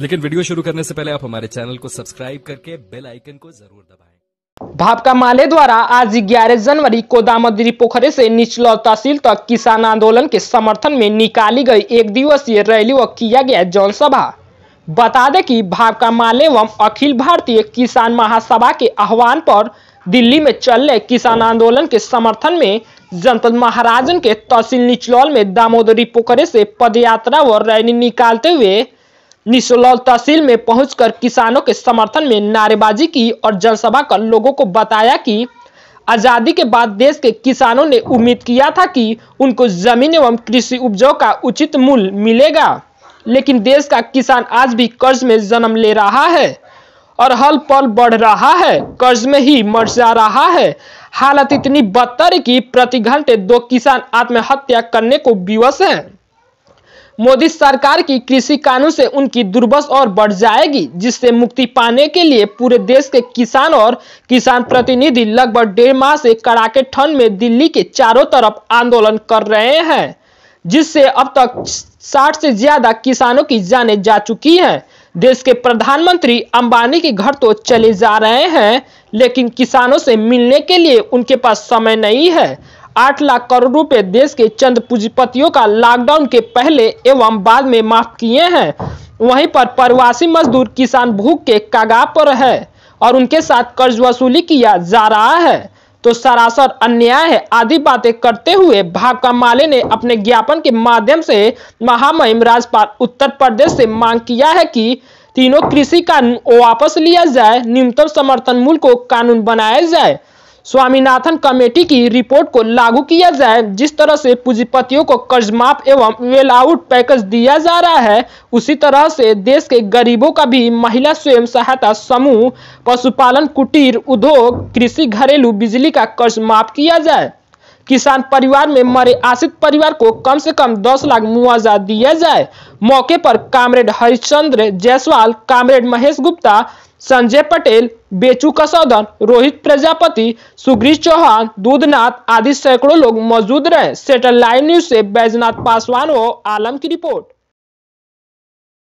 लेकिन वीडियो शुरू करने से पहले आप हमारे चैनल को सब्सक्राइब करके बेल आइकन को जरूर दबाएं। भापका माले द्वारा आज 11 जनवरी को दामोदरी पोखरे से निचलौर तहसील तक किसान आंदोलन के समर्थन में निकाली गई एक दिवसीय रैली व किया गया जनसभा बता दें कि भापका माले एवं अखिल भारतीय किसान महासभा के आह्वान पर दिल्ली में चल रहे किसान आंदोलन के समर्थन में जनपद महाराजन के तहसील निचलौल में दामोदरी पोखरे से पदयात्रा व रैली निकालते हुए निशोलौल तहसील में पहुंचकर किसानों के समर्थन में नारेबाजी की और जनसभा कर लोगों को बताया कि आज़ादी के बाद देश के किसानों ने उम्मीद किया था कि उनको जमीन एवं कृषि उपजों का उचित मूल्य मिलेगा लेकिन देश का किसान आज भी कर्ज में जन्म ले रहा है और हल पल बढ़ रहा है कर्ज में ही मर जा रहा है हालत इतनी बदतर की प्रति घंटे दो किसान आत्महत्या करने को विवश हैं मोदी सरकार की कृषि कानून से उनकी दुर्बस और बढ़ जाएगी जिससे मुक्ति पाने के लिए पूरे देश के किसान और किसान प्रतिनिधि लगभग डेढ़ माह से कड़ाके ठंड में दिल्ली के चारों तरफ आंदोलन कर रहे हैं जिससे अब तक 60 से ज्यादा किसानों की जानें जा चुकी हैं देश के प्रधानमंत्री अंबानी के घर तो चले जा रहे हैं लेकिन किसानों से मिलने के लिए उनके पास समय नहीं है आठ लाख करोड़ रुपए देश के चंद पूंजीपतियों का लॉकडाउन के पहले एवं बाद में माफ किए हैं वहीं पर प्रवासी मजदूर किसान भूख के कागा पर है और उनके साथ कर्ज वसूली किया जा रहा है तो सरासर अन्याय है आदि बातें करते हुए भाकपा माले ने अपने ज्ञापन के माध्यम से महामहिम राज्यपाल उत्तर प्रदेश से मांग किया है कि तीनों कृषि कानून वापस लिया जाए न्यूनतम समर्थन मूल्य को कानून बनाया जाए स्वामीनाथन कमेटी की रिपोर्ट को लागू किया जाए जिस तरह से पूंजीपतियों को कर्ज माफ एवं वेल आउट पैकेज दिया जा रहा है उसी तरह से देश के गरीबों का भी महिला स्वयं सहायता समूह पशुपालन कुटीर उद्योग कृषि घरेलू बिजली का कर्ज माफ किया जाए किसान परिवार में मरे आश्रित परिवार को कम से कम 10 लाख मुआवजा दिया जाए मौके पर कामरेड हरिश्चंद्र जायसवाल कामरेड महेश गुप्ता संजय पटेल बेचू कसौदन रोहित प्रजापति सुग्रीश चौहान दूधनाथ आदि सैकड़ों लोग मौजूद रहे सेटेलाइट न्यूज से बैजनाथ पासवान और आलम की रिपोर्ट